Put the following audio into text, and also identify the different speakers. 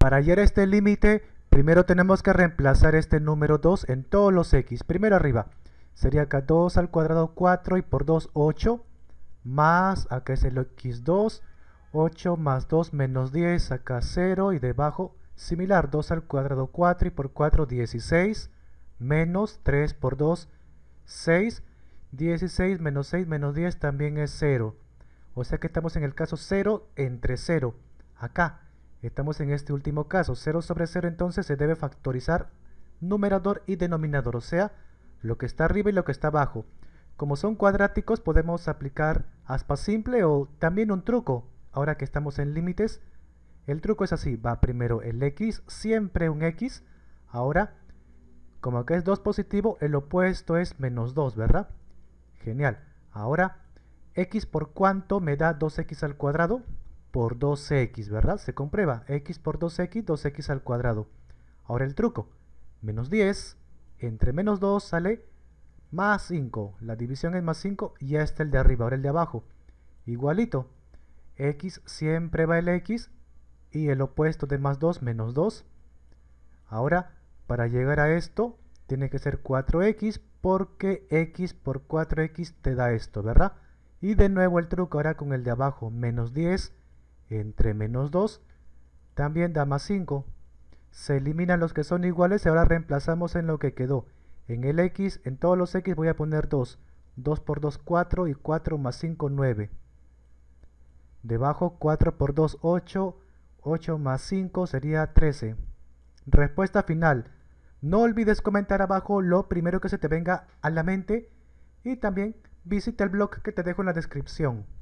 Speaker 1: Para hallar este límite, primero tenemos que reemplazar este número 2 en todos los x. Primero arriba, sería acá 2 al cuadrado 4 y por 2, 8, más, acá es el x2, 8 más 2 menos 10, acá 0 y debajo similar, 2 al cuadrado 4 y por 4, 16, menos 3 por 2, 6, 16 menos 6 menos 10 también es 0. O sea que estamos en el caso 0 entre 0. Acá Estamos en este último caso. 0 sobre 0 entonces se debe factorizar numerador y denominador, o sea, lo que está arriba y lo que está abajo. Como son cuadráticos podemos aplicar aspa simple o también un truco. Ahora que estamos en límites, el truco es así, va primero el x, siempre un x. Ahora, como que es 2 positivo, el opuesto es menos 2, ¿verdad? Genial. Ahora, x por cuánto me da 2x al cuadrado por 2x, ¿verdad? Se comprueba x por 2x, 2x al cuadrado. Ahora el truco, menos 10, entre menos 2 sale más 5. La división es más 5 y ya está el de arriba, ahora el de abajo. Igualito, x siempre va el x y el opuesto de más 2, menos 2. Ahora, para llegar a esto, tiene que ser 4x porque x por 4x te da esto, ¿verdad? Y de nuevo el truco ahora con el de abajo, menos 10 entre menos 2 también da más 5. Se eliminan los que son iguales y ahora reemplazamos en lo que quedó. En el x, en todos los x voy a poner 2. 2 por 2, 4 y 4 más 5, 9. Debajo 4 por 2, 8. 8 más 5 sería 13. Respuesta final. No olvides comentar abajo lo primero que se te venga a la mente y también visita el blog que te dejo en la descripción.